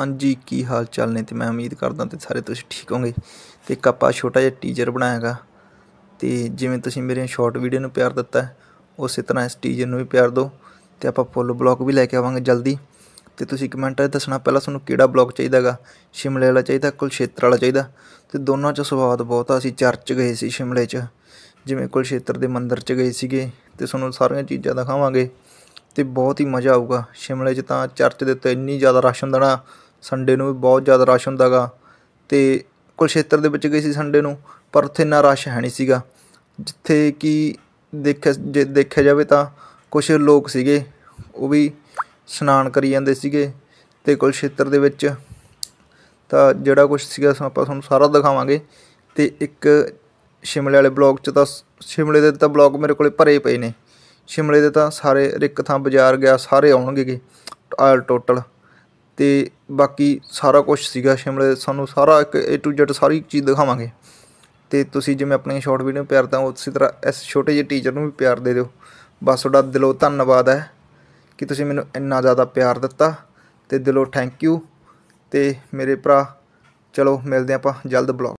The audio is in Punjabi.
ਹਾਂਜੀ ਕੀ ਹਾਲ ਚਾਲ ਨੇ ਤੇ ਮੈਂ ਉਮੀਦ ਕਰਦਾ ਤੇ ਸਾਰੇ ਤੁਸੀਂ ਠੀਕ ਹੋਗੇ ਤੇ ਇੱਕ ਆਪਾਂ ਛੋਟਾ ਜਿਹਾ ਟੀਜਰ ਬਣਾਇਆਗਾ ਤੇ ਜਿਵੇਂ ਤੁਸੀਂ ਮੇਰੇ ਸ਼ਾਰਟ ਵੀਡੀਓ ਨੂੰ ਪਿਆਰ ਦਿੱਤਾ ਉਸੇ ਤਰ੍ਹਾਂ ਇਸ ਟੀਜਰ ਨੂੰ ਵੀ ਪਿਆਰ ਦਿਓ ਤੇ ਆਪਾਂ ਫੁੱਲ ਬਲੌਗ ਵੀ ਲੈ ਕੇ ਆਵਾਂਗੇ ਜਲਦੀ ਤੇ ਤੁਸੀਂ ਕਮੈਂਟਾਂ 'ਚ ਦੱਸਣਾ ਪਹਿਲਾਂ ਤੁਹਾਨੂੰ ਕਿਹੜਾ ਬਲੌਗ ਚਾਹੀਦਾਗਾ ਸ਼ਿਮਲੇ ਵਾਲਾ ਚਾਹੀਦਾ ਕੁਲਸ਼ੇਤਰ ਵਾਲਾ ਚਾਹੀਦਾ ਤੇ ਦੋਨਾਂ 'ਚ ਸਵਾਦ ਬਹੁਤ ਆ ਅਸੀਂ ਚਰਚ ਗਏ ਸੀ ਸ਼ਿਮਲੇ 'ਚ ਜਿਵੇਂ ਕੁਲਸ਼ੇਤਰ ਦੇ ਮੰਦਿਰ 'ਚ ਗਏ ਸੀਗੇ ਤੇ ਤੁਹਾਨੂੰ ਸਾਰੀਆਂ ਚੀਜ਼ਾਂ ਦਿਖਾਵਾਂਗੇ ਤੇ ਬਹੁਤ ਹੀ ਮਜ਼ਾ ਆਊਗਾ ਸ਼ਿਮਲੇ 'ਚ ਤਾਂ ਚਰਚ ਦੇ ਉੱਤੇ ਇੰਨੀ ਜ਼ਿਆਦਾ ਰਸ਼ ਹੁੰਦਾ ਨਾ ਸੰਡੇ ਨੂੰ ਵੀ ਬਹੁਤ ਜ਼ਿਆਦਾ ਰਸ਼ ਹੁੰਦਾਗਾ ਤੇ ਕੁਲ ਖੇਤਰ ਦੇ ਵਿੱਚ ਗਈ ਸੀ ਸੰਡੇ ਨੂੰ ਪਰ ਉੱਥੇ ਨਾ ਰਸ਼ ਹੈ ਨਹੀਂ ਸੀਗਾ ਜਿੱਥੇ ਕਿ ਦੇਖਿਆ ਜੇ ਦੇਖਿਆ ਜਾਵੇ ਤਾਂ ਕੁਝ ਲੋਕ ਸੀਗੇ ਉਹ ਵੀ ਇਸ਼ਨਾਨ ਕਰੀ ਜਾਂਦੇ ਸੀਗੇ ਤੇ ਕੁਲ ਖੇਤਰ ਦੇ ਵਿੱਚ ਤਾਂ ਜਿਹੜਾ ਕੁਝ ਸੀਗਾ ਆਪਾਂ ਤੁਹਾਨੂੰ ਸਾਰਾ ਦਿਖਾਵਾਂਗੇ ਤੇ ਇੱਕ ਸ਼ਿਮਲੇ ਵਾਲੇ ਬਲੌਗ 'ਚ ਤਾਂ ਸ਼ਿਮਲੇ ਦੇ ਤਾਂ ਬਲੌਗ ਮੇਰੇ ਕੋਲੇ ਭਰੇ ਪਏ ਨੇ ਸ਼ਿਮਲੇ ਦੇ ਤਾਂ ਸਾਰੇ ਇੱਕ ਥਾਂ ਬਾਜ਼ਾਰ ਗਿਆ ਸਾਰੇ ਆਉਣਗੇ ਆਲ ਟੋਟਲ ਤੇ ਬਾਕੀ ਸਾਰਾ ਕੁਝ ਸੀਗਾ ਸ਼ਿਮਲੇ ਸਾਨੂੰ ਸਾਰਾ ਇੱਕ ਏ ਟੂ ਜ਼ੈਡ ਸਾਰੀ ਚੀਜ਼ ਦਿਖਾਵਾਂਗੇ ਤੇ ਤੁਸੀਂ ਜਿਵੇਂ ਆਪਣੀਆਂ ਸ਼ਾਰਟ ਵੀਡੀਓ ਪਿਆਰ ਤਾਂ ਉਸੇ ਤਰ੍ਹਾਂ ਇਸ ਛੋਟੇ ਜਿਹੇ ਟੀਚਰ ਨੂੰ ਵੀ ਪਿਆਰ ਦੇ ਦਿਓ ਬਸ ਤੁਹਾਡਾ ਦਿਲੋਂ ਧੰਨਵਾਦ ਹੈ ਕਿ ਤੁਸੀਂ ਮੈਨੂੰ ਇੰਨਾ ਜ਼ਿਆਦਾ ਪਿਆਰ ਦਿੱਤਾ ਤੇ ਦਿਲੋਂ ਥੈਂਕ ਯੂ ਤੇ ਮੇਰੇ ਭਰਾ ਚਲੋ ਮਿਲਦੇ ਆਪਾਂ ਜਲਦ ਬਲੌਗ